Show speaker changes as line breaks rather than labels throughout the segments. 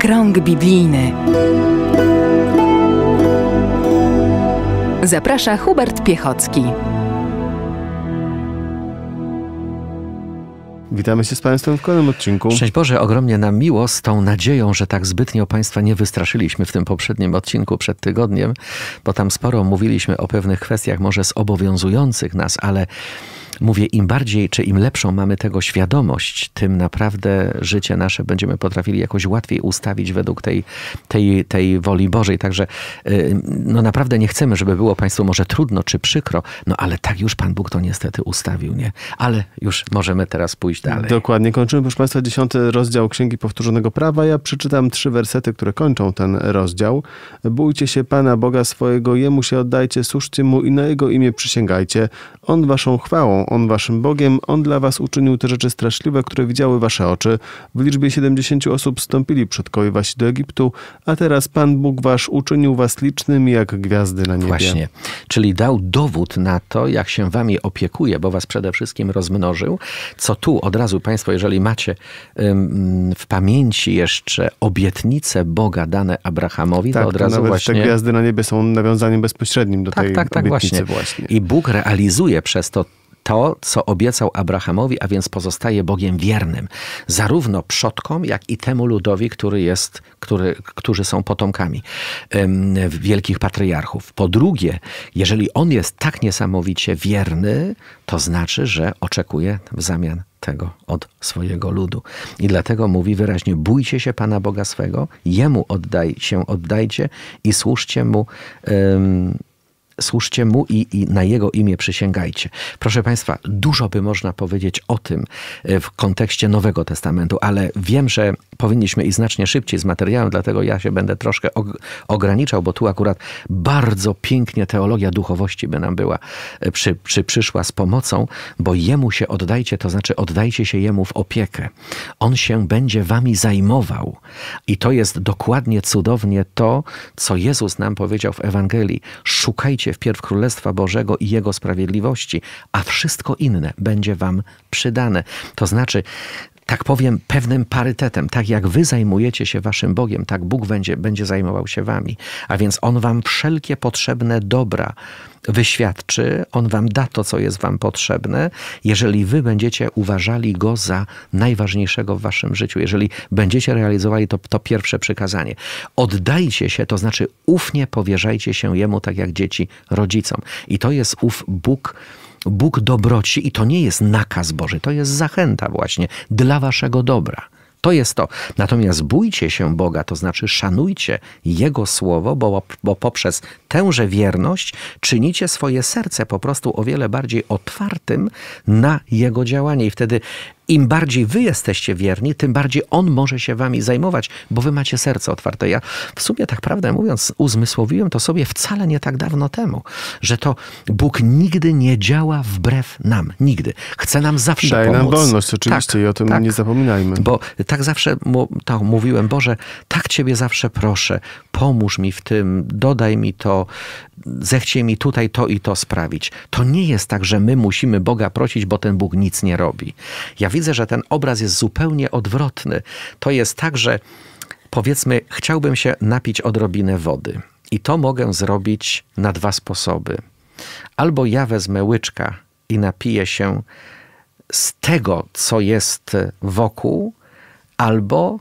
Krąg biblijny. Zaprasza Hubert Piechocki.
Witamy się z Państwem w kolejnym odcinku. Szczęść Boże, ogromnie nam miło z tą nadzieją, że tak zbytnio Państwa nie wystraszyliśmy w tym poprzednim odcinku przed tygodniem, bo tam sporo mówiliśmy o pewnych kwestiach, może zobowiązujących nas, ale Mówię, im bardziej czy im lepszą mamy tego świadomość, tym naprawdę życie nasze będziemy potrafili jakoś łatwiej ustawić według tej, tej, tej woli Bożej. Także y, no naprawdę nie chcemy, żeby było Państwu może trudno czy przykro, no ale tak już Pan Bóg to niestety ustawił, nie? Ale już możemy teraz pójść dalej.
Dokładnie. Kończymy, proszę Państwa, dziesiąty rozdział Księgi Powtórzonego Prawa. Ja przeczytam trzy wersety, które kończą ten rozdział. Bójcie się Pana Boga swojego, Jemu się oddajcie, słuszcie Mu i na Jego imię przysięgajcie. On Waszą chwałą on waszym Bogiem, On dla was uczynił te rzeczy straszliwe, które widziały wasze oczy. W liczbie 70 osób stąpili przodkowie wasi do Egiptu, a teraz
Pan Bóg wasz uczynił was licznymi jak gwiazdy na niebie. Właśnie, czyli dał dowód na to, jak się wami opiekuje, bo was przede wszystkim rozmnożył. Co tu od razu Państwo, jeżeli macie w pamięci jeszcze obietnice Boga dane Abrahamowi, tak, to od razu nawet właśnie... te gwiazdy na niebie są nawiązaniem bezpośrednim do tak, tej tak, tak, obietnicy właśnie. właśnie. I Bóg realizuje przez to to, co obiecał Abrahamowi, a więc pozostaje Bogiem wiernym, zarówno przodkom, jak i temu ludowi, który jest, który, którzy są potomkami wielkich patriarchów. Po drugie, jeżeli on jest tak niesamowicie wierny, to znaczy, że oczekuje w zamian tego od swojego ludu. I dlatego mówi wyraźnie: bójcie się Pana Boga swego, jemu oddaj, się oddajcie i słuszcie mu. Ym, słuszcie mu i, i na jego imię przysięgajcie. Proszę Państwa, dużo by można powiedzieć o tym e, w kontekście Nowego Testamentu, ale wiem, że powinniśmy i znacznie szybciej z materiałem, dlatego ja się będę troszkę ograniczał, bo tu akurat bardzo pięknie teologia duchowości by nam była e, przy, przy przyszła z pomocą, bo jemu się oddajcie, to znaczy oddajcie się jemu w opiekę. On się będzie wami zajmował. I to jest dokładnie cudownie to, co Jezus nam powiedział w Ewangelii. Szukajcie wpierw Królestwa Bożego i Jego sprawiedliwości, a wszystko inne będzie wam przydane. To znaczy, tak powiem, pewnym parytetem. Tak jak wy zajmujecie się waszym Bogiem, tak Bóg będzie, będzie zajmował się wami. A więc On wam wszelkie potrzebne dobra wyświadczy, On wam da to, co jest wam potrzebne, jeżeli wy będziecie uważali Go za najważniejszego w waszym życiu, jeżeli będziecie realizowali to, to pierwsze przykazanie. Oddajcie się, to znaczy ufnie powierzajcie się Jemu, tak jak dzieci rodzicom. I to jest ów Bóg, Bóg dobroci i to nie jest nakaz Boży, to jest zachęta właśnie dla waszego dobra. To jest to. Natomiast bójcie się Boga, to znaczy szanujcie Jego słowo, bo, bo, poprzez tęże wierność czynicie swoje serce po prostu o wiele bardziej otwartym na Jego działanie. I wtedy im bardziej wy jesteście wierni, tym bardziej on może się wami zajmować, bo wy macie serce otwarte. Ja w sumie tak prawdę mówiąc uzmysłowiłem to sobie wcale nie tak dawno temu, że to Bóg nigdy nie działa wbrew nam. Nigdy. Chce nam zawsze Daje pomóc. Daje nam wolność tak, oczywiście tak, i o tym tak, nie zapominajmy. Bo tak zawsze mu, mówiłem, Boże, tak Ciebie zawsze proszę pomóż mi w tym, dodaj mi to, zechciej mi tutaj to i to sprawić. To nie jest tak, że my musimy Boga prosić, bo ten Bóg nic nie robi. Ja widzę, że ten obraz jest zupełnie odwrotny. To jest tak, że powiedzmy, chciałbym się napić odrobinę wody. I to mogę zrobić na dwa sposoby. Albo ja wezmę łyczka i napiję się z tego, co jest wokół, albo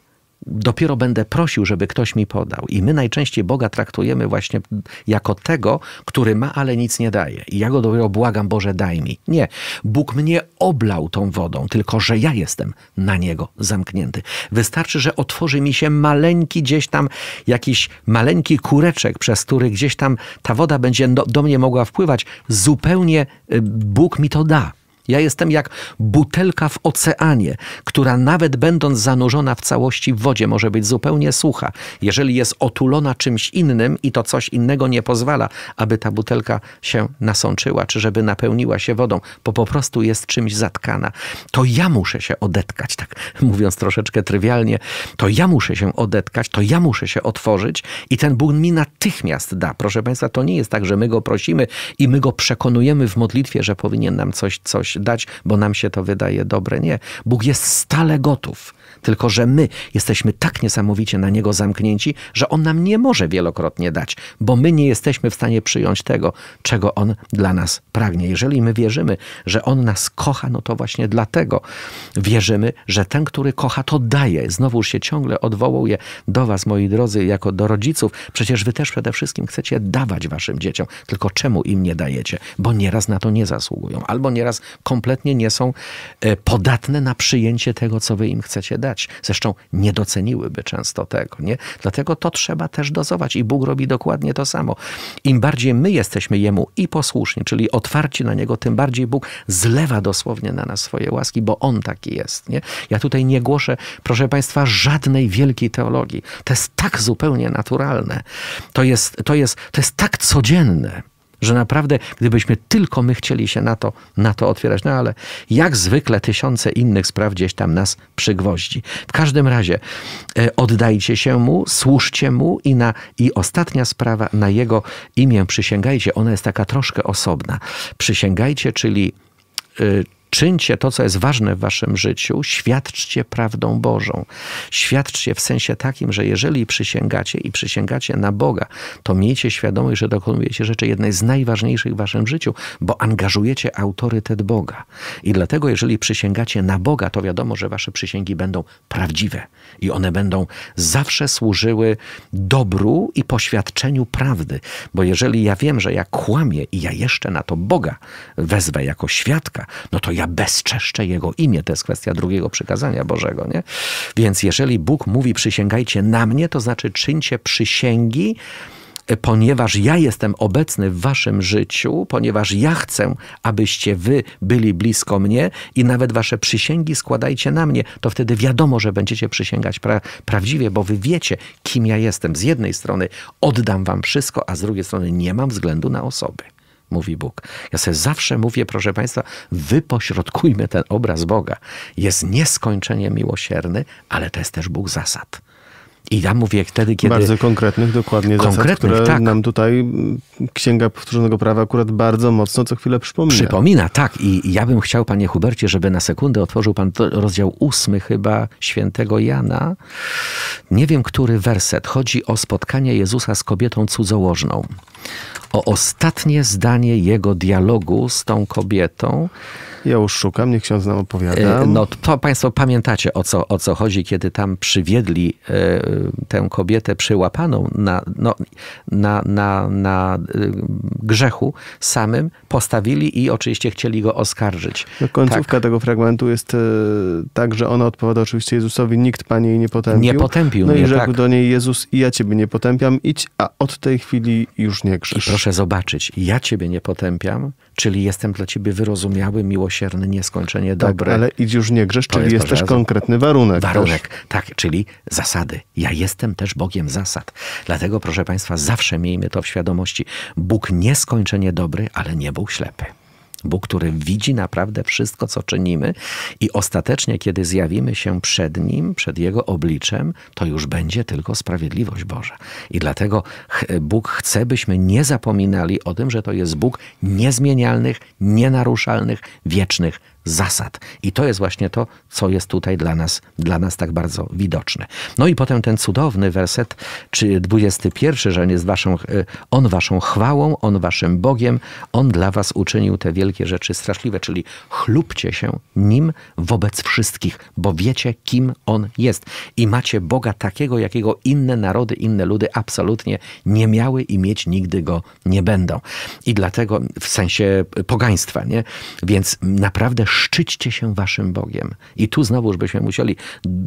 dopiero będę prosił, żeby ktoś mi podał. I my najczęściej Boga traktujemy właśnie jako tego, który ma, ale nic nie daje. I ja go dopiero błagam, Boże, daj mi. Nie. Bóg mnie oblał tą wodą, tylko że ja jestem na niego zamknięty. Wystarczy, że otworzy mi się maleńki gdzieś tam jakiś maleńki kureczek, przez który gdzieś tam ta woda będzie do, do mnie mogła wpływać. Zupełnie y, Bóg mi to da. Ja jestem jak butelka w oceanie, która nawet będąc zanurzona w całości w wodzie może być zupełnie sucha. Jeżeli jest otulona czymś innym i to coś innego nie pozwala, aby ta butelka się nasączyła, czy żeby napełniła się wodą, bo po prostu jest czymś zatkana, to ja muszę się odetkać, tak mówiąc troszeczkę trywialnie, to ja muszę się odetkać, to ja muszę się otworzyć i ten Bóg mi natychmiast da. Proszę Państwa, to nie jest tak, że my Go prosimy i my Go przekonujemy w modlitwie, że powinien nam coś, coś dać, bo nam się to wydaje dobre. Nie. Bóg jest stale gotów tylko, że my jesteśmy tak niesamowicie na niego zamknięci, że on nam nie może wielokrotnie dać, bo my nie jesteśmy w stanie przyjąć tego, czego on dla nas pragnie. Jeżeli my wierzymy, że on nas kocha, no to właśnie dlatego wierzymy, że ten, który kocha, to daje. Znowu się ciągle odwołuje do was, moi drodzy, jako do rodziców. Przecież wy też przede wszystkim chcecie dawać waszym dzieciom. Tylko czemu im nie dajecie? Bo nieraz na to nie zasługują, albo nieraz kompletnie nie są e, podatne na przyjęcie tego, co wy im chcecie dać. Zresztą nie doceniłyby często tego. Nie? Dlatego to trzeba też dozować i Bóg robi dokładnie to samo. Im bardziej my jesteśmy Jemu i posłuszni, czyli otwarci na Niego, tym bardziej Bóg zlewa dosłownie na nas swoje łaski, bo On taki jest. Nie? Ja tutaj nie głoszę, proszę Państwa, żadnej wielkiej teologii. To jest tak zupełnie naturalne. To jest, to jest, to jest tak codzienne. Że naprawdę, gdybyśmy tylko my chcieli się na to, na to otwierać, no ale jak zwykle tysiące innych spraw gdzieś tam nas przygwoździ. W każdym razie e, oddajcie się mu, służcie mu i, na, i ostatnia sprawa, na jego imię przysięgajcie. Ona jest taka troszkę osobna. Przysięgajcie, czyli e, Czyńcie to, co jest ważne w waszym życiu, świadczcie prawdą Bożą. Świadczcie w sensie takim, że jeżeli przysięgacie i przysięgacie na Boga, to miejcie świadomość, że dokonujecie rzeczy jednej z najważniejszych w waszym życiu, bo angażujecie autorytet Boga. I dlatego, jeżeli przysięgacie na Boga, to wiadomo, że wasze przysięgi będą prawdziwe i one będą zawsze służyły dobru i poświadczeniu prawdy. Bo jeżeli ja wiem, że ja kłamię i ja jeszcze na to Boga wezwę jako świadka, no to ja bezczeszczę Jego imię. To jest kwestia drugiego przykazania Bożego. Nie? Więc jeżeli Bóg mówi przysięgajcie na mnie, to znaczy czyńcie przysięgi, e, ponieważ ja jestem obecny w waszym życiu, ponieważ ja chcę, abyście wy byli blisko mnie i nawet wasze przysięgi składajcie na mnie, to wtedy wiadomo, że będziecie przysięgać pra prawdziwie, bo wy wiecie, kim ja jestem. Z jednej strony oddam wam wszystko, a z drugiej strony nie mam względu na osoby mówi Bóg. Ja sobie zawsze mówię, proszę Państwa, wypośrodkujmy ten obraz Boga. Jest nieskończenie miłosierny, ale to jest też Bóg zasad. I ja mówię wtedy, kiedy... Bardzo konkretnych, dokładnie konkretnych, zasad, które tak. nam
tutaj mm, Księga Powtórzonego Prawa akurat bardzo mocno co chwilę
przypomina. Przypomina, tak. I ja bym chciał, panie Hubercie, żeby na sekundę otworzył pan rozdział ósmy chyba świętego Jana. Nie wiem, który werset. Chodzi o spotkanie Jezusa z kobietą cudzołożną o ostatnie zdanie jego dialogu z tą kobietą. Ja już szukam, niech ksiądz nam opowiada. E, no to państwo pamiętacie o co, o co chodzi, kiedy tam przywiedli e, tę kobietę przyłapaną na, no, na, na, na e, grzechu samym, postawili i oczywiście chcieli go oskarżyć. No końcówka
tak. tego fragmentu jest tak, że ona odpowiada oczywiście Jezusowi, nikt Pani jej nie potępił. Nie potępił. No mnie, i rzekł tak. do niej Jezus, i ja Ciebie nie potępiam,
idź, a od tej chwili już nie i proszę zobaczyć, ja ciebie nie potępiam, czyli jestem dla ciebie wyrozumiały, miłosierny, nieskończenie tak, dobry. ale
idź już nie grzesz, czyli jest, jest też konkretny
warunek. Warunek, też. tak, czyli zasady. Ja jestem też Bogiem zasad. Dlatego, proszę Państwa, zawsze miejmy to w świadomości. Bóg nieskończenie dobry, ale nie był ślepy. Bóg, który widzi naprawdę wszystko, co czynimy, i ostatecznie, kiedy zjawimy się przed Nim, przed Jego obliczem, to już będzie tylko sprawiedliwość Boża. I dlatego Bóg chce, byśmy nie zapominali o tym, że to jest Bóg niezmienialnych, nienaruszalnych, wiecznych zasad. I to jest właśnie to, co jest tutaj dla nas, dla nas tak bardzo widoczne. No i potem ten cudowny werset, czy 21, że on jest waszą, e, on waszą chwałą, on waszym Bogiem, on dla was uczynił te wielkie rzeczy straszliwe, czyli chlubcie się nim wobec wszystkich, bo wiecie, kim on jest. I macie Boga takiego, jakiego inne narody, inne ludy absolutnie nie miały i mieć nigdy go nie będą. I dlatego w sensie pogaństwa, nie? Więc naprawdę szczyćcie się waszym Bogiem. I tu znowuż byśmy musieli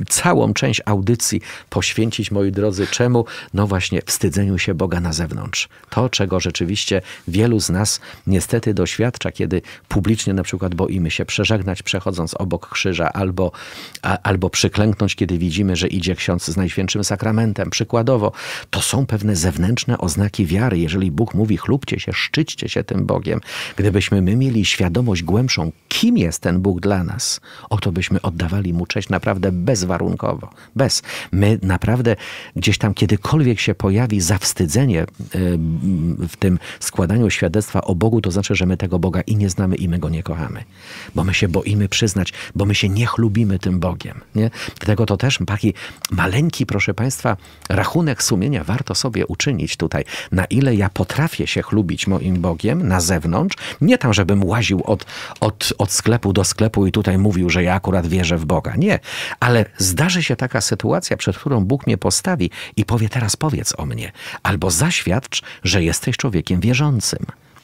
całą część audycji poświęcić, moi drodzy, czemu? No właśnie wstydzeniu się Boga na zewnątrz. To, czego rzeczywiście wielu z nas niestety doświadcza, kiedy publicznie na przykład boimy się przeżegnać, przechodząc obok krzyża, albo, a, albo przyklęknąć, kiedy widzimy, że idzie ksiądz z Najświętszym Sakramentem. Przykładowo, to są pewne zewnętrzne oznaki wiary. Jeżeli Bóg mówi, chlubcie się, szczyćcie się tym Bogiem. Gdybyśmy my mieli świadomość głębszą, kim jest jest ten Bóg dla nas. Oto byśmy oddawali Mu cześć naprawdę bezwarunkowo. Bez. My naprawdę gdzieś tam kiedykolwiek się pojawi zawstydzenie y, w tym składaniu świadectwa o Bogu, to znaczy, że my tego Boga i nie znamy i my Go nie kochamy. Bo my się boimy przyznać, bo my się nie chlubimy tym Bogiem. Nie? Dlatego to też taki maleńki, proszę Państwa, rachunek sumienia warto sobie uczynić tutaj. Na ile ja potrafię się chlubić moim Bogiem na zewnątrz, nie tam, żebym łaził od, od, od sklepu sklepu do sklepu i tutaj mówił, że ja akurat wierzę w Boga. Nie, ale zdarzy się taka sytuacja, przed którą Bóg mnie postawi i powie teraz powiedz o mnie, albo zaświadcz, że jesteś człowiekiem wierzącym.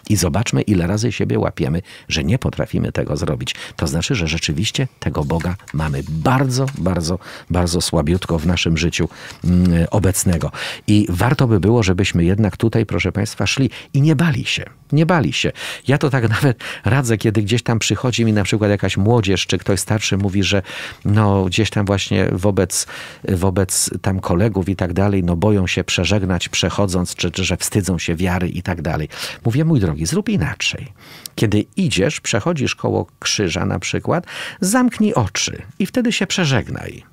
I zobaczmy, ile razy siebie łapiemy, że nie potrafimy tego zrobić. To znaczy, że rzeczywiście tego Boga mamy bardzo, bardzo, bardzo słabiutko w naszym życiu mm, obecnego. I warto by było, żebyśmy jednak tutaj, proszę Państwa, szli i nie bali się nie bali się. Ja to tak nawet radzę, kiedy gdzieś tam przychodzi mi na przykład jakaś młodzież, czy ktoś starszy mówi, że no gdzieś tam właśnie wobec, wobec tam kolegów i tak dalej, no boją się przeżegnać przechodząc, czy, czy że wstydzą się wiary i tak dalej. Mówię, mój drogi, zrób inaczej. Kiedy idziesz, przechodzisz koło krzyża na przykład, zamknij oczy i wtedy się przeżegnaj.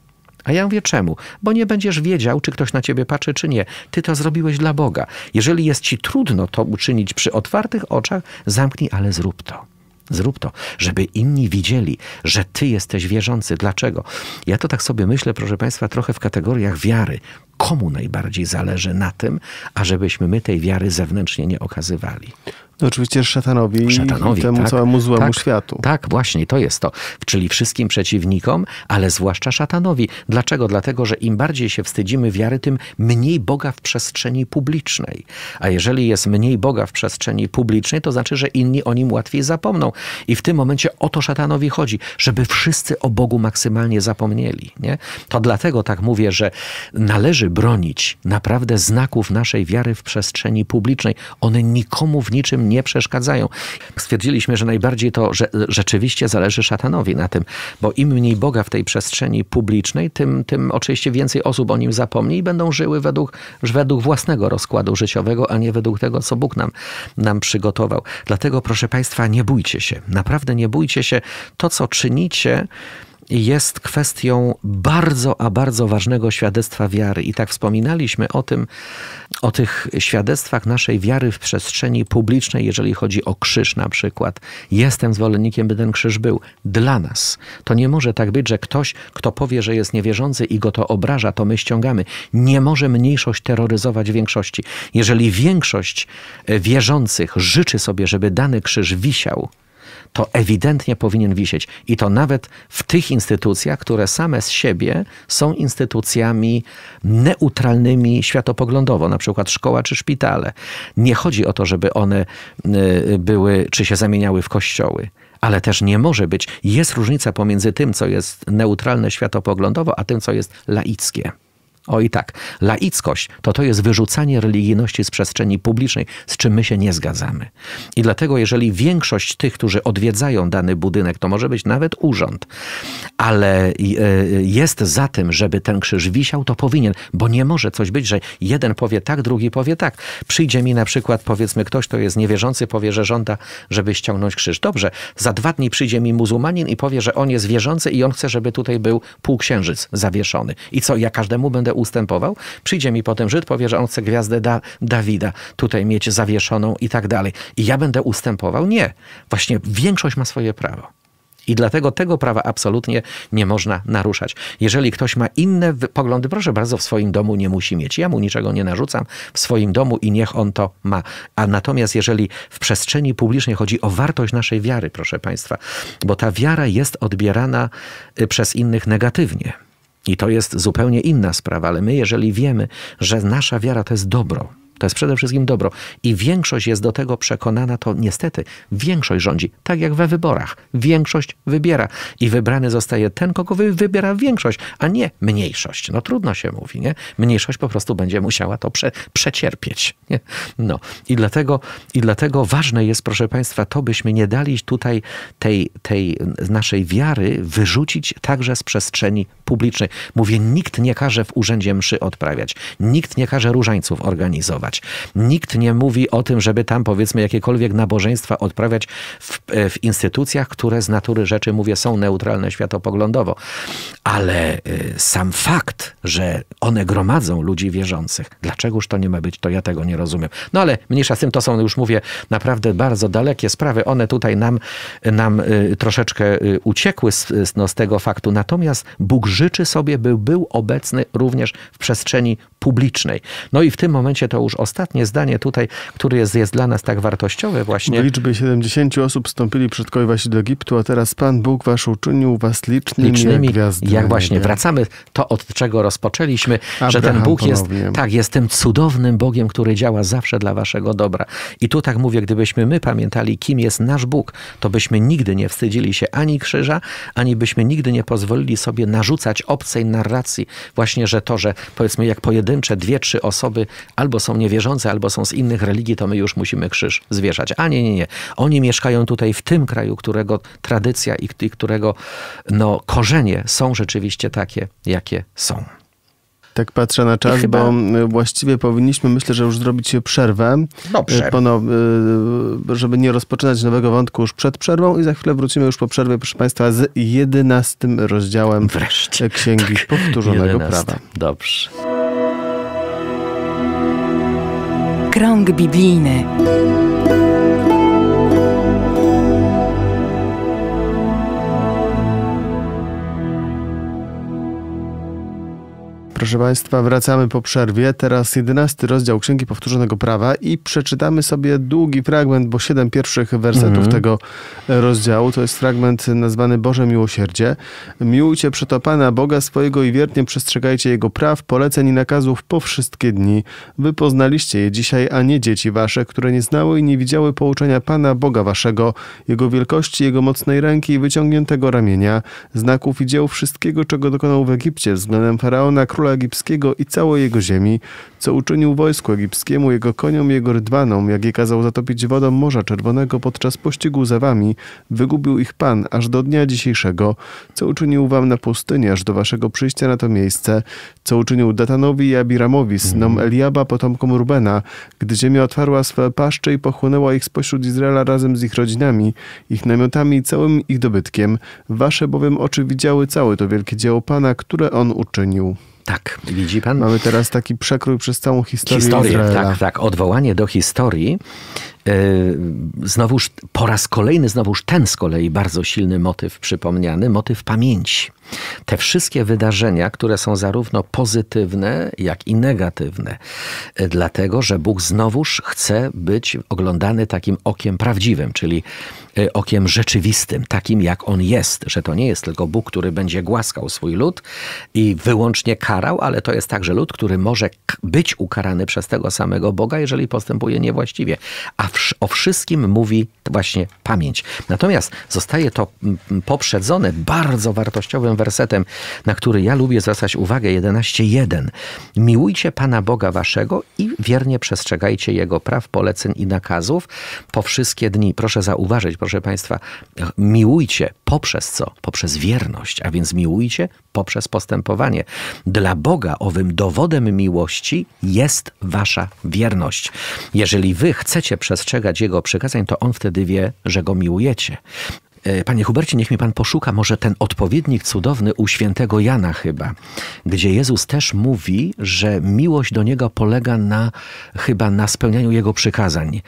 A ja mówię czemu? Bo nie będziesz wiedział, czy ktoś na ciebie patrzy, czy nie. Ty to zrobiłeś dla Boga. Jeżeli jest ci trudno to uczynić przy otwartych oczach, zamknij, ale zrób to. Zrób to, żeby inni widzieli, że ty jesteś wierzący. Dlaczego? Ja to tak sobie myślę, proszę Państwa, trochę w kategoriach wiary. Komu najbardziej zależy na tym, ażebyśmy my tej wiary zewnętrznie nie okazywali? No, oczywiście szatanowi, szatanowi i temu tak, całemu złemu tak, światu. Tak, właśnie, to jest to. Czyli wszystkim przeciwnikom, ale zwłaszcza szatanowi. Dlaczego? Dlatego, że im bardziej się wstydzimy wiary, tym mniej Boga w przestrzeni publicznej. A jeżeli jest mniej Boga w przestrzeni publicznej, to znaczy, że inni o nim łatwiej zapomną. I w tym momencie o to szatanowi chodzi, żeby wszyscy o Bogu maksymalnie zapomnieli. Nie? To dlatego tak mówię, że należy bronić naprawdę znaków naszej wiary w przestrzeni publicznej. One nikomu w niczym nie przeszkadzają. Stwierdziliśmy, że najbardziej to że, rzeczywiście zależy szatanowi na tym, bo im mniej Boga w tej przestrzeni publicznej, tym, tym oczywiście więcej osób o nim zapomni i będą żyły według, według własnego rozkładu życiowego, a nie według tego, co Bóg nam, nam przygotował. Dlatego, proszę Państwa, nie bójcie się. Naprawdę nie bójcie się. To, co czynicie, jest kwestią bardzo, a bardzo ważnego świadectwa wiary. I tak wspominaliśmy o tym, o tych świadectwach naszej wiary w przestrzeni publicznej, jeżeli chodzi o krzyż na przykład. Jestem zwolennikiem, by ten krzyż był dla nas. To nie może tak być, że ktoś, kto powie, że jest niewierzący i go to obraża, to my ściągamy. Nie może mniejszość terroryzować większości. Jeżeli większość e, wierzących życzy sobie, żeby dany krzyż wisiał, to ewidentnie powinien wisieć. I to nawet w tych instytucjach, które same z siebie są instytucjami neutralnymi światopoglądowo, na przykład szkoła czy szpitale. Nie chodzi o to, żeby one y, były czy się zamieniały w kościoły ale też nie może być. Jest różnica pomiędzy tym, co jest neutralne światopoglądowo, a tym, co jest laickie. O i tak, laickość to to jest wyrzucanie religijności z przestrzeni publicznej, z czym my się nie zgadzamy. I dlatego, jeżeli większość tych, którzy odwiedzają dany budynek, to może być nawet urząd, ale e, jest za tym, żeby ten krzyż wisiał, to powinien, bo nie może coś być, że jeden powie tak, drugi powie tak. Przyjdzie mi na przykład, powiedzmy, ktoś, kto jest niewierzący, powie, że żąda, żeby ściągnąć krzyż. Dobrze, za dwa dni przyjdzie mi muzułmanin i powie, że on jest wierzący i on chce, żeby tutaj był półksiężyc zawieszony. I co, ja każdemu będę ustępował. Przyjdzie mi potem Żyd, powie, że on chce gwiazdę da Dawida tutaj mieć zawieszoną i tak dalej. I ja będę ustępował? Nie. Właśnie większość ma swoje prawo. I dlatego tego prawa absolutnie nie można naruszać. Jeżeli ktoś ma inne poglądy, proszę bardzo, w swoim domu nie musi mieć. Ja mu niczego nie narzucam w swoim domu i niech on to ma. A natomiast jeżeli w przestrzeni publicznej chodzi o wartość naszej wiary, proszę Państwa, bo ta wiara jest odbierana y, przez innych negatywnie. I to jest zupełnie inna sprawa, ale my, jeżeli wiemy, że nasza wiara to jest dobro, to jest przede wszystkim dobro. I większość jest do tego przekonana, to niestety większość rządzi, tak jak we wyborach. Większość wybiera i wybrany zostaje ten, kogo wybiera większość, a nie mniejszość. No trudno się mówi, nie? Mniejszość po prostu będzie musiała to prze, przecierpieć. Nie? No i dlatego, i dlatego ważne jest, proszę Państwa, to byśmy nie dali tutaj tej, tej naszej wiary wyrzucić także z przestrzeni publicznej. Mówię, nikt nie każe w urzędzie mszy odprawiać, nikt nie każe różańców organizować Nikt nie mówi o tym, żeby tam powiedzmy jakiekolwiek nabożeństwa odprawiać w, e, w instytucjach, które z natury rzeczy, mówię, są neutralne światopoglądowo. Ale e, sam fakt, że one gromadzą ludzi wierzących, dlaczegoż to nie ma być, to ja tego nie rozumiem. No ale mniejsza z tym, to są już mówię naprawdę bardzo dalekie sprawy. One tutaj nam, nam e, troszeczkę uciekły z, no, z tego faktu. Natomiast Bóg życzy sobie, by był obecny również w przestrzeni publicznej. No i w tym momencie to już już ostatnie zdanie tutaj, które jest, jest dla nas tak wartościowe właśnie. Liczby 70 osób wstąpili
przed wasi do Egiptu, a teraz Pan Bóg wasz uczynił was licznymi, licznymi jak gwiazdy. Jak właśnie, wracamy
to, od czego rozpoczęliśmy, Abraham że ten Bóg jest, tak, jest tym cudownym Bogiem, który działa zawsze dla waszego dobra. I tu tak mówię, gdybyśmy my pamiętali, kim jest nasz Bóg, to byśmy nigdy nie wstydzili się ani krzyża, ani byśmy nigdy nie pozwolili sobie narzucać obcej narracji. Właśnie, że to, że powiedzmy jak pojedyncze dwie, trzy osoby albo są nie wierzące albo są z innych religii, to my już musimy krzyż zwierzać. A nie, nie, nie. Oni mieszkają tutaj w tym kraju, którego tradycja i, i którego no, korzenie są rzeczywiście takie, jakie są. Tak patrzę na czas, chyba... bo
właściwie powinniśmy, myślę, że już zrobić przerwę. Dobrze. E, pono, e, żeby nie rozpoczynać nowego wątku już przed przerwą i za chwilę wrócimy już po przerwie, proszę Państwa, z jedenastym rozdziałem Wreszcie. Księgi tak. Powtórzonego 11. Prawa. Dobrze. Krąg biblijny. Proszę Państwa, wracamy po przerwie. Teraz jedenasty rozdział Księgi Powtórzonego Prawa i przeczytamy sobie długi fragment, bo siedem pierwszych wersetów mhm. tego e, rozdziału to jest fragment nazwany Boże Miłosierdzie. Miłujcie przeto Pana Boga swojego i wiernie przestrzegajcie Jego praw, poleceń i nakazów po wszystkie dni. Wy poznaliście je dzisiaj, a nie dzieci wasze, które nie znały i nie widziały pouczenia Pana Boga waszego, Jego wielkości, Jego mocnej ręki i wyciągniętego ramienia, znaków i dzieł wszystkiego, czego dokonał w Egipcie względem Faraona, króla króla egipskiego i całej jego ziemi, co uczynił wojsku egipskiemu, jego koniom, jego rydwanom, jak je kazał zatopić wodą Morza Czerwonego podczas pościgu za wami, wygubił ich Pan aż do dnia dzisiejszego, co uczynił wam na pustyni, aż do waszego przyjścia na to miejsce, co uczynił Datanowi i Abiramowi, synom mhm. Eliaba, potomkom Rubena, gdy ziemia otwarła swe paszcze i pochłonęła ich spośród Izraela razem z ich rodzinami, ich namiotami i całym ich dobytkiem. Wasze bowiem oczy widziały całe to wielkie dzieło Pana, które
On uczynił. Tak, widzi pan? Mamy teraz taki przekrój przez całą historię. Historię, Izraela. tak, tak. Odwołanie do historii E, znowuż po raz kolejny, znowuż ten z kolei bardzo silny motyw przypomniany, motyw pamięci. Te wszystkie wydarzenia, które są zarówno pozytywne, jak i negatywne, e, dlatego że Bóg znowuż chce być oglądany takim okiem prawdziwym, czyli e, okiem rzeczywistym, takim jak on jest, że to nie jest tylko Bóg, który będzie głaskał swój lud i wyłącznie karał, ale to jest także lud, który może być ukarany przez tego samego Boga, jeżeli postępuje niewłaściwie. A o wszystkim mówi właśnie pamięć. Natomiast zostaje to poprzedzone bardzo wartościowym wersetem, na który ja lubię zwracać uwagę, 11.1. Miłujcie Pana Boga Waszego i wiernie przestrzegajcie Jego praw, poleceń i nakazów po wszystkie dni. Proszę zauważyć, proszę Państwa, miłujcie poprzez co? Poprzez wierność, a więc miłujcie poprzez postępowanie. Dla Boga owym dowodem miłości jest Wasza wierność. Jeżeli Wy chcecie przez przestrzegać Jego przykazań, to On wtedy wie, że Go miłujecie. E, panie Hubercie, niech mi Pan poszuka może ten odpowiednik cudowny u świętego Jana chyba, gdzie Jezus też mówi, że miłość do Niego polega na chyba na spełnianiu Jego przykazań.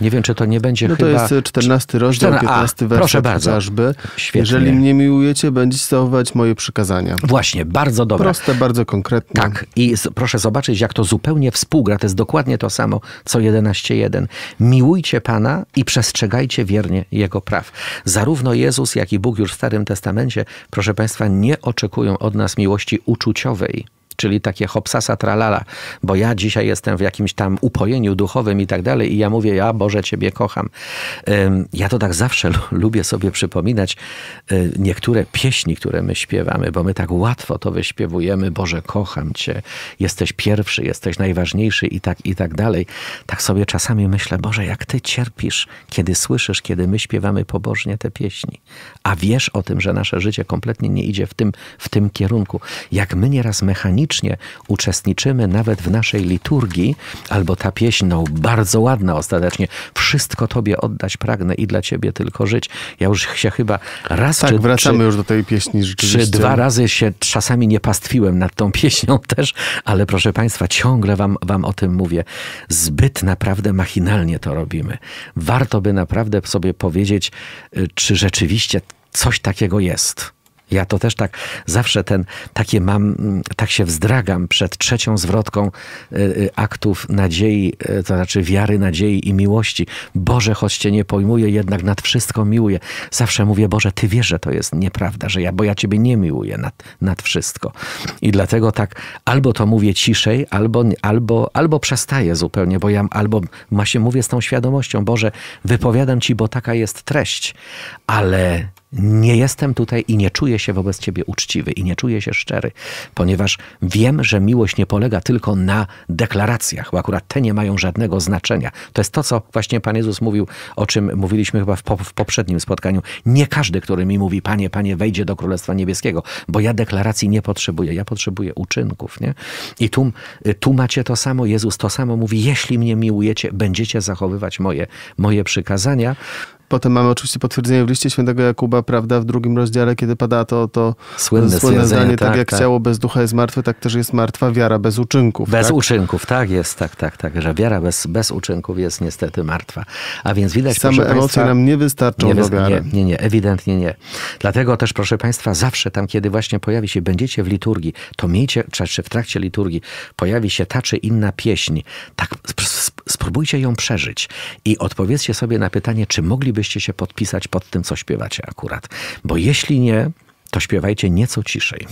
Nie wiem, czy to nie będzie no chyba... to jest 14 e, rozdział, 15 werset proszę bardzo. chociażby.
Świetnie. Jeżeli mnie miłujecie, będziecie zachowywać moje przykazania. Właśnie,
bardzo dobre. Proste, bardzo konkretne. Tak. I z, proszę zobaczyć, jak to zupełnie współgra. To jest dokładnie to samo, co 11.1. Miłujcie Pana i przestrzegajcie wiernie Jego praw. Zarówno Jezus, jak i Bóg już w Starym Testamencie, proszę Państwa, nie oczekują od nas miłości uczuciowej czyli takie hopsasa tralala, bo ja dzisiaj jestem w jakimś tam upojeniu duchowym i tak dalej i ja mówię, ja Boże Ciebie kocham. Ja to tak zawsze lubię sobie przypominać e, niektóre pieśni, które my śpiewamy, bo my tak łatwo to wyśpiewujemy, Boże kocham Cię, jesteś pierwszy, jesteś najważniejszy i tak, i tak dalej. Tak sobie czasami myślę, Boże, jak Ty cierpisz, kiedy słyszysz, kiedy my śpiewamy pobożnie te pieśni, a wiesz o tym, że nasze życie kompletnie nie idzie w tym, w tym kierunku. Jak my nieraz mechanicznie organicznie uczestniczymy nawet w naszej liturgii, albo ta pieśń, no bardzo ładna ostatecznie, wszystko Tobie oddać pragnę i dla Ciebie tylko żyć. Ja już się chyba raz tak, czy... wracamy czy, już do tej pieśni rzeczywiście. Czy dwa razy się czasami nie pastwiłem nad tą pieśnią też, ale proszę Państwa, ciągle Wam, wam o tym mówię. Zbyt naprawdę machinalnie to robimy. Warto by naprawdę sobie powiedzieć, y, czy rzeczywiście coś takiego jest. Ja to też tak zawsze ten, takie mam, tak się wzdragam przed trzecią zwrotką y, y, aktów nadziei, y, to znaczy wiary, nadziei i miłości. Boże, choć Cię nie pojmuję, jednak nad wszystko miłuję. Zawsze mówię, Boże, Ty wiesz, że to jest nieprawda, że ja, bo ja Ciebie nie miłuję nad, nad wszystko. I dlatego tak albo to mówię ciszej, albo, albo, albo przestaję zupełnie, bo ja albo ma się mówię z tą świadomością, Boże, wypowiadam Ci, bo taka jest treść, ale nie jestem tutaj i nie czuję się wobec ciebie uczciwy i nie czuję się szczery, ponieważ wiem, że miłość nie polega tylko na deklaracjach, bo akurat te nie mają żadnego znaczenia. To jest to, co właśnie Pan Jezus mówił, o czym mówiliśmy chyba w, po, w poprzednim spotkaniu. Nie każdy, który mi mówi, Panie, Panie, wejdzie do Królestwa Niebieskiego, bo ja deklaracji nie potrzebuję, ja potrzebuję uczynków. Nie? I tu, y, tu macie to samo, Jezus to samo mówi, jeśli mnie miłujecie, będziecie zachowywać moje, moje przykazania. Potem mamy oczywiście potwierdzenie
w liście świętego Jakuba, prawda, w drugim rozdziale, kiedy pada to, to słynne, słynne zdanie, tak, tak jak tak. ciało
bez ducha jest martwe, tak też jest martwa wiara bez uczynków. Bez tak? uczynków, tak jest, tak, tak, tak, że wiara bez, bez uczynków jest niestety martwa. A więc widać, Same emocje Państwa, nam nie wystarczą nie, do Nie, nie, nie, ewidentnie nie. Dlatego też, proszę Państwa, zawsze tam, kiedy właśnie pojawi się, będziecie w liturgii, to miejcie, czy w trakcie liturgii pojawi się ta czy inna pieśń, tak spróbujcie ją przeżyć i odpowiedzcie sobie na pytanie, czy moglibyście się podpisać pod tym, co śpiewacie akurat. Bo jeśli nie, to śpiewajcie nieco ciszej.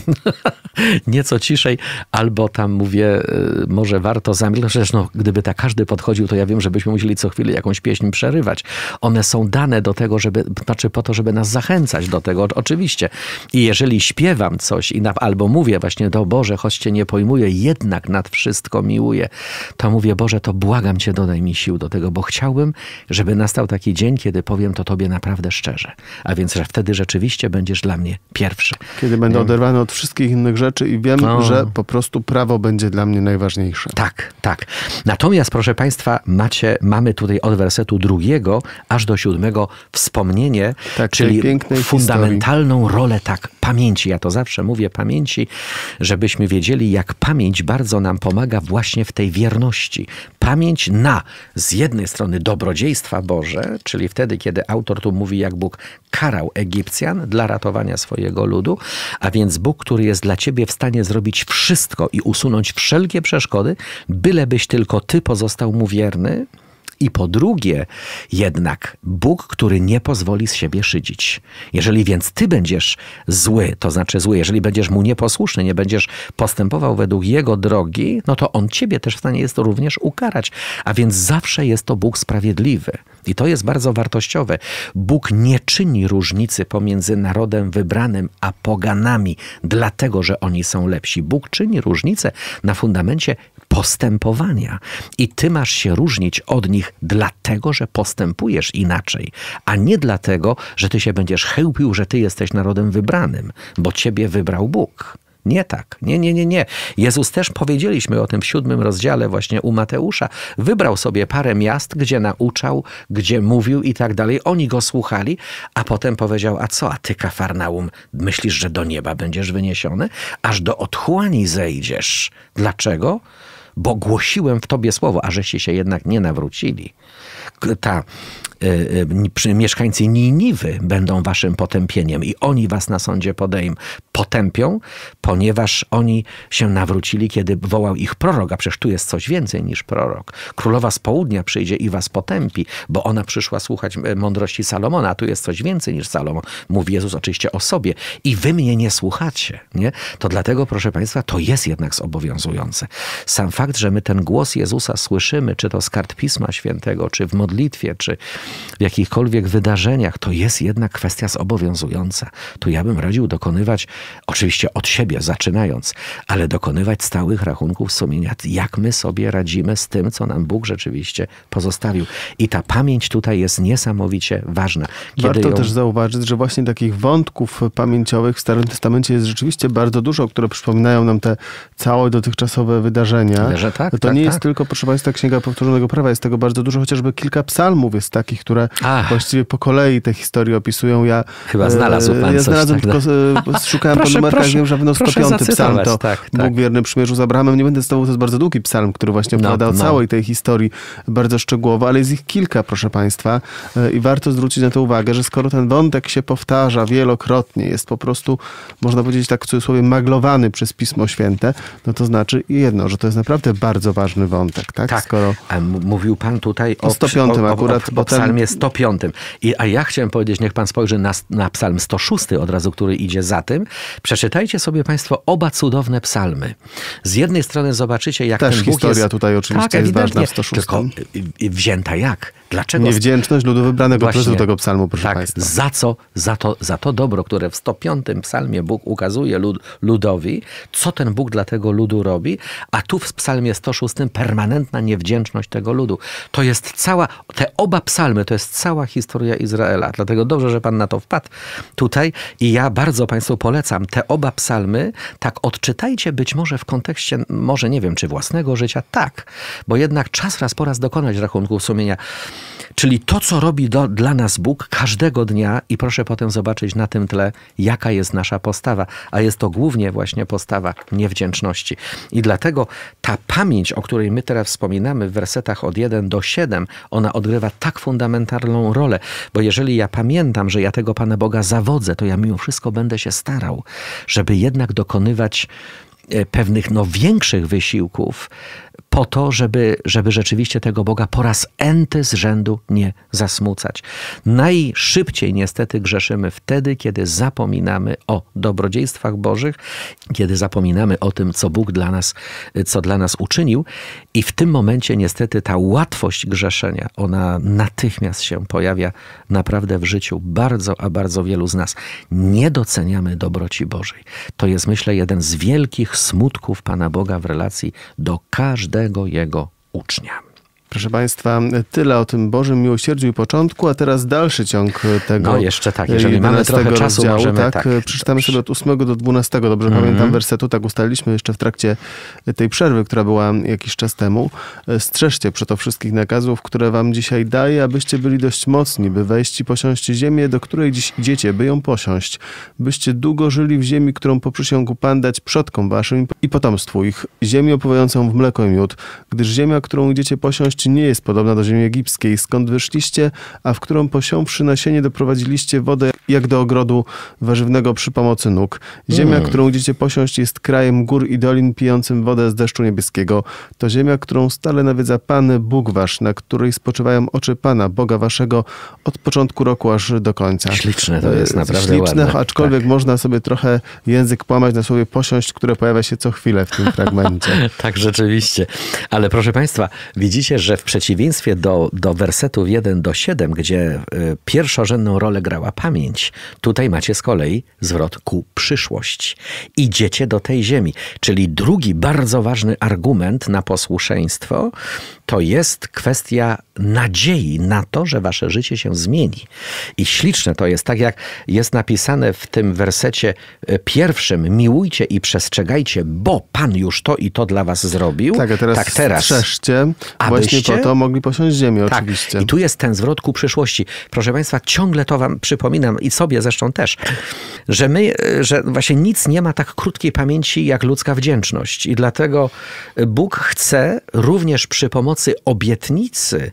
nieco ciszej, albo tam mówię, e, może warto zamilknąć. Zresztą, no, gdyby tak każdy podchodził, to ja wiem, żebyśmy musieli co chwilę jakąś pieśń przerywać. One są dane do tego, żeby, znaczy po to, żeby nas zachęcać do tego, oczywiście. I jeżeli śpiewam coś i na, albo mówię właśnie, do no Boże, choć Cię nie pojmuję, jednak nad wszystko miłuję, to mówię, Boże, to błagam Cię, dodaj mi sił do tego, bo chciałbym, żeby nastał taki dzień, kiedy powiem to Tobie naprawdę szczerze. A więc że wtedy rzeczywiście będziesz dla mnie pierwszy pierwszy.
Kiedy będę um, oderwany od wszystkich innych rzeczy i wiem, no. że
po prostu prawo będzie dla mnie najważniejsze. Tak, tak. Natomiast, proszę Państwa, macie, mamy tutaj od wersetu drugiego aż do siódmego wspomnienie, tak, czyli fundamentalną historii. rolę tak pamięci. Ja to zawsze mówię pamięci, żebyśmy wiedzieli, jak pamięć bardzo nam pomaga właśnie w tej wierności. Pamięć na z jednej strony dobrodziejstwa Boże, czyli wtedy, kiedy autor tu mówi, jak Bóg karał Egipcjan dla ratowania swojego ludu, a więc Bóg, który jest dla ciebie w stanie zrobić wszystko i usunąć wszelkie przeszkody, bylebyś tylko ty pozostał mu wierny. I po drugie, jednak Bóg, który nie pozwoli z siebie szydzić. Jeżeli więc ty będziesz zły, to znaczy zły, jeżeli będziesz mu nieposłuszny, nie będziesz postępował według jego drogi, no to on ciebie też w stanie jest również ukarać. A więc zawsze jest to Bóg sprawiedliwy. I to jest bardzo wartościowe. Bóg nie czyni różnicy pomiędzy narodem wybranym a poganami, dlatego że oni są lepsi. Bóg czyni różnicę na fundamencie postępowania. I ty masz się różnić od nich dlatego, że postępujesz inaczej, a nie dlatego, że ty się będziesz chełpił, że ty jesteś narodem wybranym, bo ciebie wybrał Bóg. Nie tak. Nie, nie, nie, nie. Jezus też powiedzieliśmy o tym w siódmym rozdziale właśnie u Mateusza. Wybrał sobie parę miast, gdzie nauczał, gdzie mówił i tak dalej. Oni go słuchali, a potem powiedział, a co, a ty Kafarnaum, myślisz, że do nieba będziesz wyniesiony? Aż do otchłani zejdziesz. Dlaczego? Bo głosiłem w tobie słowo, a żeście się jednak nie nawrócili. Ta Y, y, mieszkańcy Niniwy będą waszym potępieniem i oni was na sądzie podejm, potępią, ponieważ oni się nawrócili, kiedy wołał ich prorok, a przecież tu jest coś więcej niż prorok. Królowa z południa przyjdzie i was potępi, bo ona przyszła słuchać y, mądrości Salomona, a tu jest coś więcej niż Salomon. Mówi Jezus oczywiście o sobie. I wy mnie nie słuchacie, nie? To dlatego, proszę Państwa, to jest jednak zobowiązujące. Sam fakt, że my ten głos Jezusa słyszymy, czy to z kart Pisma Świętego, czy w modlitwie, czy w jakichkolwiek wydarzeniach, to jest jednak kwestia zobowiązująca. Tu ja bym radził dokonywać, oczywiście od siebie zaczynając, ale dokonywać stałych rachunków sumienia, jak my sobie radzimy z tym, co nam Bóg rzeczywiście pozostawił. I ta pamięć tutaj jest niesamowicie ważna. Kiedy Warto ją... też
zauważyć, że właśnie takich wątków pamięciowych w Starym Testamencie jest rzeczywiście bardzo dużo, które przypominają nam te całe dotychczasowe wydarzenia. Że tak, to tak, nie tak. jest tylko, proszę Państwa, Księga Powtórzonego Prawa, jest tego bardzo dużo, chociażby kilka psalmów jest takich, które Ach. właściwie po kolei te historie opisują. Ja, Chyba e, znalazł pan ja znalazłem tak, tylko, no. szukałem proszę, po numerkach, proszę, wiem, że na 105 psalm to tak, tak. Bóg wierny przymierzu z Abrahamem. Nie będę tobą, to jest bardzo długi psalm, który właśnie no, opowiada no, o całej tej historii bardzo szczegółowo, ale jest ich kilka, proszę państwa. E, I warto zwrócić na to uwagę, że skoro ten wątek się powtarza wielokrotnie, jest po prostu, można powiedzieć tak w cudzysłowie, maglowany przez Pismo Święte, no to znaczy jedno, że to jest naprawdę bardzo ważny wątek, tak? tak. Skoro... A
mówił pan tutaj o... 105 o, o, o, akurat, o, o, bo ten psalmie 105. I, a ja chciałem powiedzieć, niech pan spojrzy na, na psalm 106 od razu, który idzie za tym. Przeczytajcie sobie państwo oba cudowne psalmy. Z jednej strony zobaczycie, jak Też ten Bóg historia jest... tutaj oczywiście tak, jest ważna w 106. Tylko y, y, wzięta jak? Dlaczego? Niewdzięczność ludu wybranego Właśnie, przez tego psalmu, proszę tak, państwa. Za co? Za to, za to dobro, które w 105 psalmie Bóg ukazuje lud, ludowi, co ten Bóg dla tego ludu robi, a tu w psalmie 106 permanentna niewdzięczność tego ludu. To jest cała, te oba psalmy to jest cała historia Izraela. Dlatego dobrze, że Pan na to wpadł tutaj i ja bardzo Państwu polecam te oba psalmy. Tak odczytajcie być może w kontekście, może nie wiem, czy własnego życia. Tak, bo jednak czas raz po raz dokonać rachunku sumienia. Czyli to, co robi do, dla nas Bóg każdego dnia, i proszę potem zobaczyć na tym tle, jaka jest nasza postawa, a jest to głównie właśnie postawa niewdzięczności. I dlatego ta pamięć, o której my teraz wspominamy w wersetach od 1 do 7, ona odgrywa tak fundamentalną rolę, bo jeżeli ja pamiętam, że ja tego Pana Boga zawodzę, to ja mimo wszystko będę się starał, żeby jednak dokonywać e, pewnych no, większych wysiłków, po to, żeby, żeby rzeczywiście tego Boga po raz enty z rzędu nie zasmucać. Najszybciej niestety grzeszymy wtedy, kiedy zapominamy o dobrodziejstwach Bożych, kiedy zapominamy o tym, co Bóg dla nas, co dla nas uczynił i w tym momencie niestety ta łatwość grzeszenia, ona natychmiast się pojawia naprawdę w życiu bardzo, a bardzo wielu z nas. Nie doceniamy dobroci Bożej. To jest myślę jeden z wielkich smutków Pana Boga w relacji do każdego każdego jego ucznia.
Proszę Państwa, tyle o tym Bożym Miłosierdziu i początku, a teraz dalszy ciąg tego. No jeszcze tak, jeżeli mamy trochę rozdziału, czasu, możemy, tak, tak przeczytamy dobrze. sobie od 8 do 12, dobrze mm -hmm. pamiętam wersetu, tak ustaliliśmy jeszcze w trakcie tej przerwy, która była jakiś czas temu. Strzeżcie przeto wszystkich nakazów, które wam dzisiaj daję, abyście byli dość mocni, by wejść i posiąść ziemię, do której dziś idziecie, by ją posiąść. Byście długo żyli w ziemi, którą po przysiągu Pan dać przodkom waszym i potomstwu ich, ziemi opływającą w mleko i miód, gdyż ziemia, którą idziecie posiąść, czy nie jest podobna do ziemi egipskiej, skąd wyszliście, a w którą posiąwszy nasienie doprowadziliście wodę jak do ogrodu warzywnego przy pomocy nóg. Ziemia, mm. którą idziecie posiąść, jest krajem gór i dolin pijącym wodę z deszczu niebieskiego. To ziemia, którą stale nawiedza Pan, Bóg wasz, na której spoczywają oczy Pana, Boga waszego, od początku roku aż do końca. Śliczne to jest, e, naprawdę Śliczne, ładne. aczkolwiek tak. można sobie trochę język płamać na słowie posiąść, które pojawia
się co chwilę w tym fragmencie. tak, rzeczywiście. Ale proszę Państwa, widzicie, że że w przeciwieństwie do, do wersetów 1 do 7, gdzie e, pierwszorzędną rolę grała pamięć, tutaj macie z kolei zwrot ku przyszłości. Idziecie do tej ziemi. Czyli drugi bardzo ważny argument na posłuszeństwo to jest kwestia nadziei na to, że wasze życie się zmieni. I śliczne to jest, tak jak jest napisane w tym wersecie e, pierwszym, miłujcie i przestrzegajcie, bo Pan już to i to dla was zrobił. Tak, a teraz, tak teraz strzeżcie, abyście, właśnie po to mogli posiąść ziemię tak, oczywiście. I tu jest ten zwrot ku przyszłości. Proszę Państwa, ciągle to wam przypominam i sobie zresztą też, że my, e, że właśnie nic nie ma tak krótkiej pamięci jak ludzka wdzięczność i dlatego Bóg chce również przy pomocy obietnicy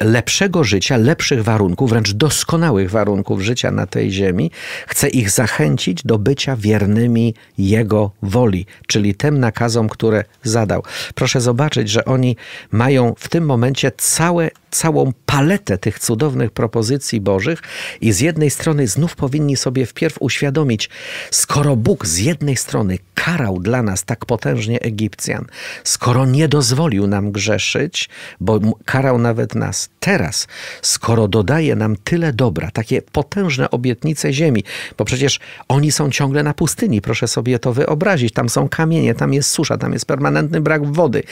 lepszego życia, lepszych warunków, wręcz doskonałych warunków życia na tej ziemi, chce ich zachęcić do bycia wiernymi Jego woli, czyli tym nakazom, które zadał. Proszę zobaczyć, że oni mają w tym momencie całe, całą paletę tych cudownych propozycji Bożych i z jednej strony znów powinni sobie wpierw uświadomić, skoro Bóg z jednej strony karał dla nas tak potężnie Egipcjan, skoro nie dozwolił nam grzeszyć, bo karał na nawet nas teraz, skoro dodaje nam tyle dobra, takie potężne obietnice ziemi, bo przecież oni są ciągle na pustyni, proszę sobie to wyobrazić. Tam są kamienie, tam jest susza, tam jest permanentny brak wody,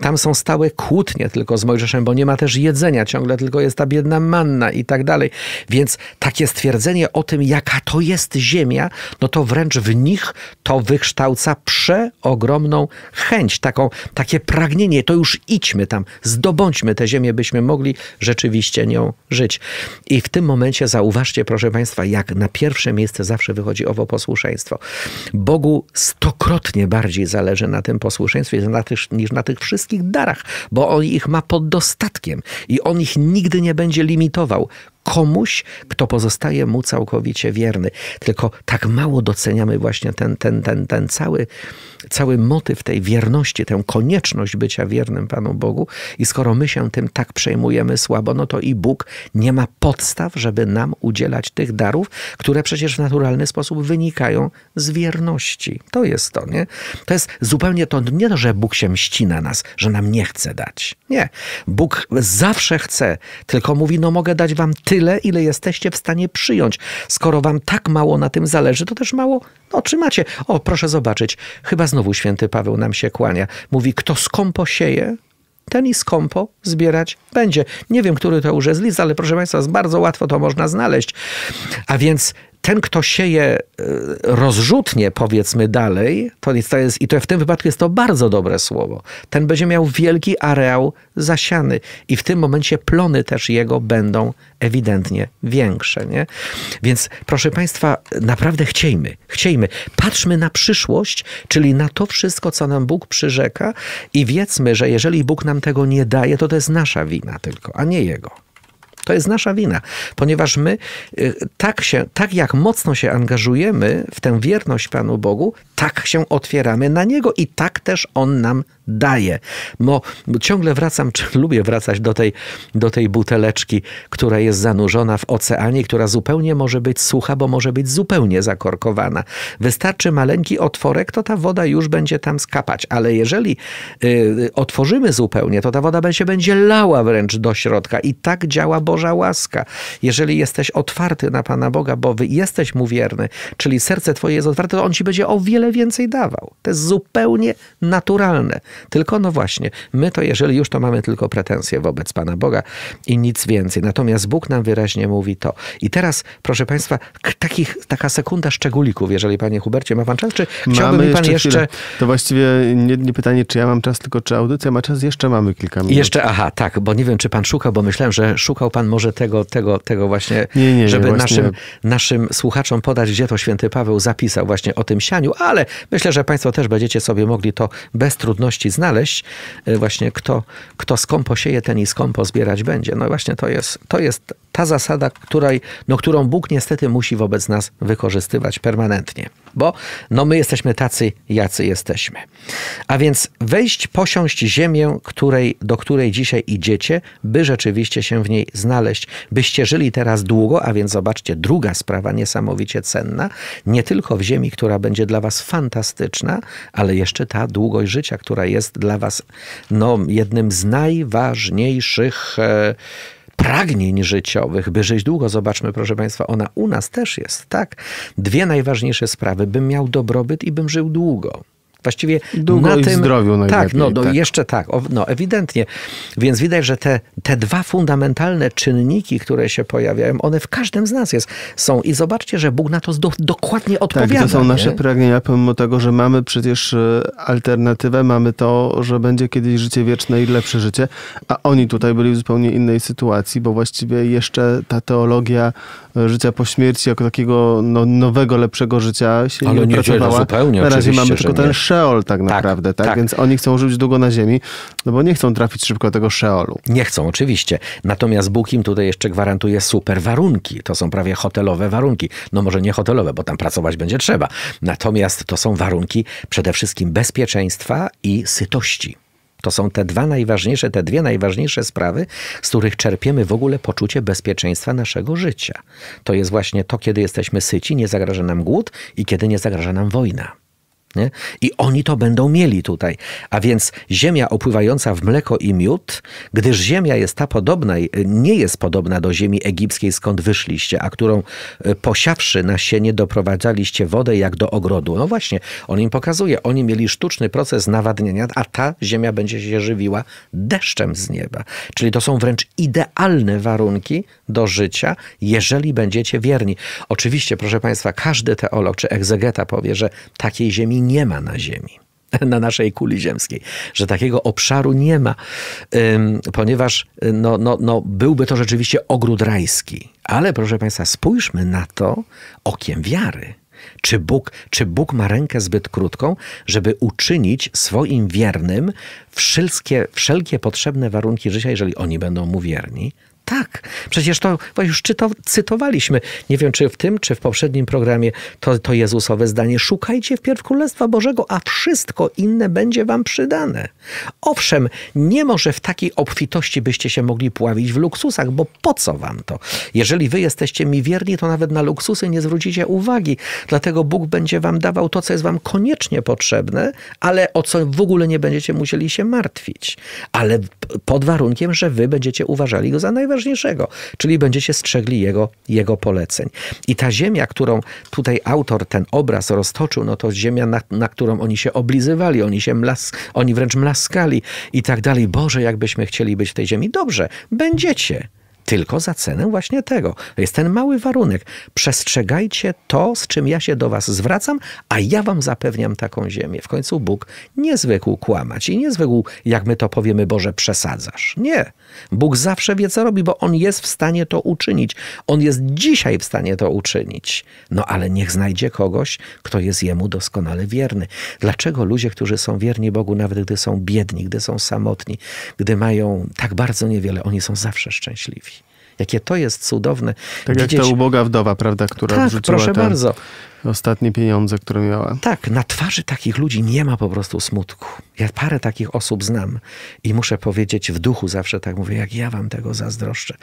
tam są stałe kłótnie tylko z Mojżeszem, bo nie ma też jedzenia, ciągle tylko jest ta biedna manna i tak dalej. Więc takie stwierdzenie o tym, jaka to jest ziemia, no to wręcz w nich to wykształca przeogromną chęć, taką, takie pragnienie, to już idźmy tam, zdobądźmy tę ziemię, by żebyśmy mogli rzeczywiście nią żyć. I w tym momencie zauważcie, proszę Państwa, jak na pierwsze miejsce zawsze wychodzi owo posłuszeństwo. Bogu stokrotnie bardziej zależy na tym posłuszeństwie niż na tych, niż na tych wszystkich darach, bo on ich ma pod dostatkiem i on ich nigdy nie będzie limitował komuś, kto pozostaje mu całkowicie wierny. Tylko tak mało doceniamy właśnie ten, ten, ten, ten cały, cały motyw tej wierności, tę konieczność bycia wiernym Panu Bogu. I skoro my się tym tak przejmujemy słabo, no to i Bóg nie ma podstaw, żeby nam udzielać tych darów, które przecież w naturalny sposób wynikają z wierności. To jest to, nie? To jest zupełnie to, nie to, że Bóg się mści na nas, że nam nie chce dać. Nie. Bóg zawsze chce, tylko mówi, no mogę dać wam tyle, tyle, ile jesteście w stanie przyjąć. Skoro wam tak mało na tym zależy, to też mało no, otrzymacie. O, proszę zobaczyć, chyba znowu święty Paweł nam się kłania. Mówi, kto skąpo sieje, ten i skąpo zbierać będzie. Nie wiem, który to już jest list, ale proszę Państwa, bardzo łatwo to można znaleźć. A więc ten, kto sieje e, rozrzutnie, powiedzmy dalej, to jest, to jest, i to w tym wypadku jest to bardzo dobre słowo, ten będzie miał wielki areał zasiany i w tym momencie plony też jego będą ewidentnie większe. Nie? Więc proszę Państwa, naprawdę chciejmy, chciejmy. Patrzmy na przyszłość, czyli na to wszystko, co nam Bóg przyrzeka i wiedzmy, że jeżeli Bóg nam tego nie daje, to to jest nasza wina tylko, a nie Jego. To jest nasza wina, ponieważ my y, tak, się, tak jak mocno się angażujemy w tę wierność Panu Bogu, tak się otwieramy na Niego i tak też On nam daje. Bo no, ciągle wracam, lubię wracać do tej, do tej buteleczki, która jest zanurzona w oceanie, która zupełnie może być sucha, bo może być zupełnie zakorkowana. Wystarczy maleńki otworek, to ta woda już będzie tam skapać, ale jeżeli y, otworzymy zupełnie, to ta woda się będzie lała wręcz do środka i tak działa Boża łaska. Jeżeli jesteś otwarty na Pana Boga, bo jesteś Mu wierny, czyli serce Twoje jest otwarte, to On Ci będzie o wiele więcej dawał. To jest zupełnie naturalne. Tylko, no właśnie, my to, jeżeli już to mamy tylko pretensje wobec Pana Boga i nic więcej. Natomiast Bóg nam wyraźnie mówi to. I teraz, proszę Państwa, takich, taka sekunda szczególików, jeżeli Panie Hubercie ma Pan czas, czy chciałby mi Pan jeszcze... jeszcze...
To właściwie nie, nie, pytanie, czy ja mam czas, tylko czy audycja ma czas. Jeszcze mamy kilka minut. Jeszcze,
aha, tak, bo nie wiem, czy Pan szukał, bo myślałem, że szukał Pan może tego, tego, tego właśnie, nie, nie, żeby właśnie... Naszym, naszym słuchaczom podać, gdzie to święty Paweł zapisał właśnie o tym sianiu, ale myślę, że Państwo też będziecie sobie mogli to bez trudności znaleźć e, właśnie kto, kto skąpo sieje, ten i skąpo zbierać będzie. No właśnie to jest, to jest ta zasada, której, no, którą Bóg niestety musi wobec nas wykorzystywać permanentnie, bo no, my jesteśmy tacy, jacy jesteśmy. A więc wejść, posiąść ziemię, której, do której dzisiaj idziecie, by rzeczywiście się w niej znaleźć, byście żyli teraz długo, a więc zobaczcie, druga sprawa niesamowicie cenna, nie tylko w ziemi, która będzie dla was fantastyczna, ale jeszcze ta długość życia, która jest dla was no, jednym z najważniejszych e, pragnień życiowych, by żyć długo. Zobaczmy, proszę Państwa, ona u nas też jest, tak? Dwie najważniejsze sprawy, bym miał dobrobyt i bym żył długo. Właściwie Długo na i tym zdrowiu tak, no, no tak. jeszcze tak, o, no ewidentnie. Więc widać, że te, te dwa fundamentalne czynniki, które się pojawiają, one w każdym z nas jest, są i zobaczcie, że Bóg na to do, dokładnie tak, odpowiada. Tak, to są nie? nasze
pragnienia, pomimo tego, że mamy przecież e, alternatywę, mamy to, że będzie kiedyś życie wieczne i lepsze życie, a oni tutaj byli w zupełnie innej sytuacji, bo właściwie jeszcze ta teologia e, życia po śmierci jako takiego no, nowego, lepszego życia się Ale nie, nie pracowała. Zupełnie, Na razie mamy tylko ten
Szeol tak, tak naprawdę, tak? tak? Więc oni chcą żyć długo na ziemi, no bo nie chcą trafić szybko do tego Szeolu. Nie chcą, oczywiście. Natomiast Bóg im tutaj jeszcze gwarantuje super warunki. To są prawie hotelowe warunki. No może nie hotelowe, bo tam pracować będzie trzeba. Natomiast to są warunki przede wszystkim bezpieczeństwa i sytości. To są te dwa najważniejsze, te dwie najważniejsze sprawy, z których czerpiemy w ogóle poczucie bezpieczeństwa naszego życia. To jest właśnie to, kiedy jesteśmy syci, nie zagraża nam głód i kiedy nie zagraża nam wojna. Nie? I oni to będą mieli tutaj. A więc ziemia opływająca w mleko i miód, gdyż ziemia jest ta podobna, y, nie jest podobna do ziemi egipskiej, skąd wyszliście, a którą y, posiawszy na sienie doprowadzaliście wodę jak do ogrodu. No właśnie, on im pokazuje, oni mieli sztuczny proces nawadniania, a ta ziemia będzie się żywiła deszczem z nieba. Czyli to są wręcz idealne warunki do życia, jeżeli będziecie wierni. Oczywiście, proszę Państwa, każdy teolog czy egzegeta powie, że takiej ziemi nie ma na Ziemi, na naszej kuli ziemskiej, że takiego obszaru nie ma, ponieważ y, no, no, no byłby to rzeczywiście ogród rajski. Ale proszę Państwa, spójrzmy na to okiem wiary. Czy Bóg, czy Bóg ma rękę zbyt krótką, żeby uczynić swoim wiernym wszelkie, wszelkie potrzebne warunki życia, jeżeli oni będą mu wierni? tak, przecież to już czyto, cytowaliśmy. Nie wiem, czy w tym, czy w poprzednim programie to, to Jezusowe zdanie. Szukajcie wpierw Królestwa Bożego, a wszystko inne będzie wam przydane. Owszem, nie może w takiej obfitości byście się mogli pławić w luksusach, bo po co wam to? Jeżeli wy jesteście mi wierni, to nawet na luksusy nie zwrócicie uwagi. Dlatego Bóg będzie wam dawał to, co jest wam koniecznie potrzebne, ale o co w ogóle nie będziecie musieli się martwić. Ale pod warunkiem, że wy będziecie uważali go za najważniejsze najważniejszego, czyli będziecie strzegli jego, jego poleceń. I ta ziemia, którą tutaj autor ten obraz roztoczył, no to ziemia, na, na którą oni się oblizywali, oni się mlas, oni wręcz mlaskali i tak dalej. Boże, jakbyśmy chcieli być w tej ziemi. Dobrze, będziecie tylko za cenę właśnie tego. jest ten mały warunek. Przestrzegajcie to, z czym ja się do Was zwracam, a ja Wam zapewniam taką ziemię. W końcu Bóg nie zwykł kłamać i nie zwykł, jak my to powiemy, Boże, przesadzasz. Nie. Bóg zawsze wie, co robi, bo On jest w stanie to uczynić. On jest dzisiaj w stanie to uczynić. No ale niech znajdzie kogoś, kto jest Jemu doskonale wierny. Dlaczego ludzie, którzy są wierni Bogu, nawet gdy są biedni, gdy są samotni, gdy mają tak bardzo niewiele, oni są zawsze szczęśliwi? Jakie to jest cudowne. Tak widzieć... jak ta uboga wdowa, prawda, która tak, proszę ten... bardzo. Ostatnie pieniądze, które miała. Tak, na twarzy takich ludzi nie ma po prostu smutku. Ja parę takich osób znam i muszę powiedzieć w duchu zawsze tak mówię, jak ja wam tego zazdroszczę,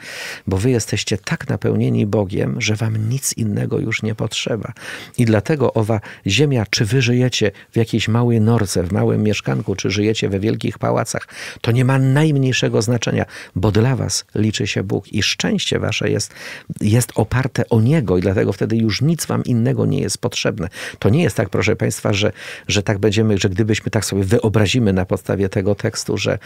bo wy jesteście tak napełnieni Bogiem, że wam nic innego już nie potrzeba. I dlatego owa ziemia, czy wy żyjecie w jakiejś małej norce, w małym mieszkanku, czy żyjecie we wielkich pałacach, to nie ma najmniejszego znaczenia, bo dla was liczy się Bóg i szczęście wasze jest, jest oparte o Niego i dlatego wtedy już nic wam innego nie jest jest potrzebne. To nie jest tak, proszę Państwa, że, że tak będziemy, że gdybyśmy tak sobie wyobrazimy na podstawie tego tekstu, że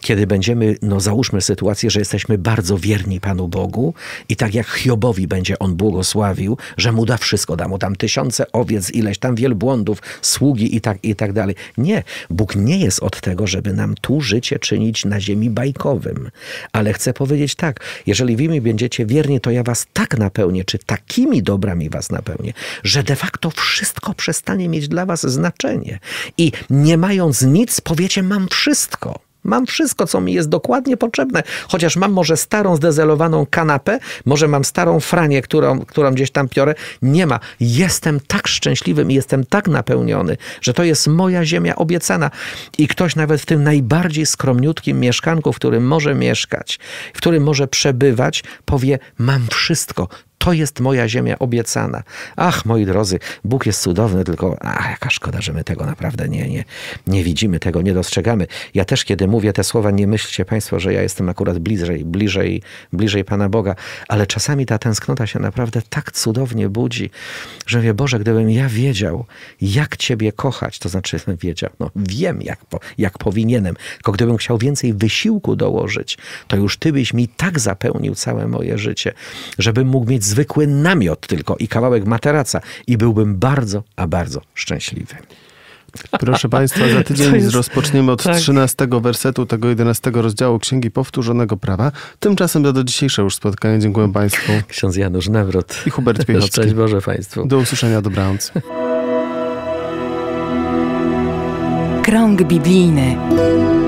kiedy będziemy, no załóżmy sytuację, że jesteśmy bardzo wierni Panu Bogu i tak jak Hiobowi będzie On błogosławił, że mu da wszystko, da mu tam tysiące owiec, ileś tam wielbłądów, sługi i tak, i tak dalej. Nie, Bóg nie jest od tego, żeby nam tu życie czynić na ziemi bajkowym. Ale chcę powiedzieć tak, jeżeli wy mi będziecie wierni, to ja was tak napełnię, czy takimi dobrami was napełnię, że że de facto wszystko przestanie mieć dla was znaczenie. I nie mając nic, powiecie, mam wszystko. Mam wszystko, co mi jest dokładnie potrzebne. Chociaż mam może starą, zdezelowaną kanapę, może mam starą franię, którą, którą gdzieś tam piorę. Nie ma. Jestem tak szczęśliwy i jestem tak napełniony, że to jest moja ziemia obiecana. I ktoś nawet w tym najbardziej skromniutkim mieszkanku, w którym może mieszkać, w którym może przebywać, powie: Mam wszystko. To jest moja ziemia obiecana. Ach, moi drodzy, Bóg jest cudowny, tylko ach, jaka szkoda, że my tego naprawdę nie, nie, nie widzimy, tego nie dostrzegamy. Ja też, kiedy mówię te słowa, nie myślcie Państwo, że ja jestem akurat bliżej, bliżej, bliżej Pana Boga, ale czasami ta tęsknota się naprawdę tak cudownie budzi, że wie Boże, gdybym ja wiedział, jak Ciebie kochać, to znaczy wiedział, no wiem, jak, jak powinienem, tylko gdybym chciał więcej wysiłku dołożyć, to już Ty byś mi tak zapełnił całe moje życie, żebym mógł mieć zwykły namiot tylko i kawałek materaca i byłbym bardzo, a bardzo szczęśliwy. Proszę Państwa, za tydzień jest... rozpoczniemy od tak.
13 wersetu tego 11 rozdziału Księgi Powtórzonego Prawa. Tymczasem do dzisiejszego już spotkania Dziękuję Państwu. Ksiądz Janusz Nawrot. I Hubert Piechowski. Cześć Boże Państwu. Do usłyszenia, dobranoc. Krąg biblijny.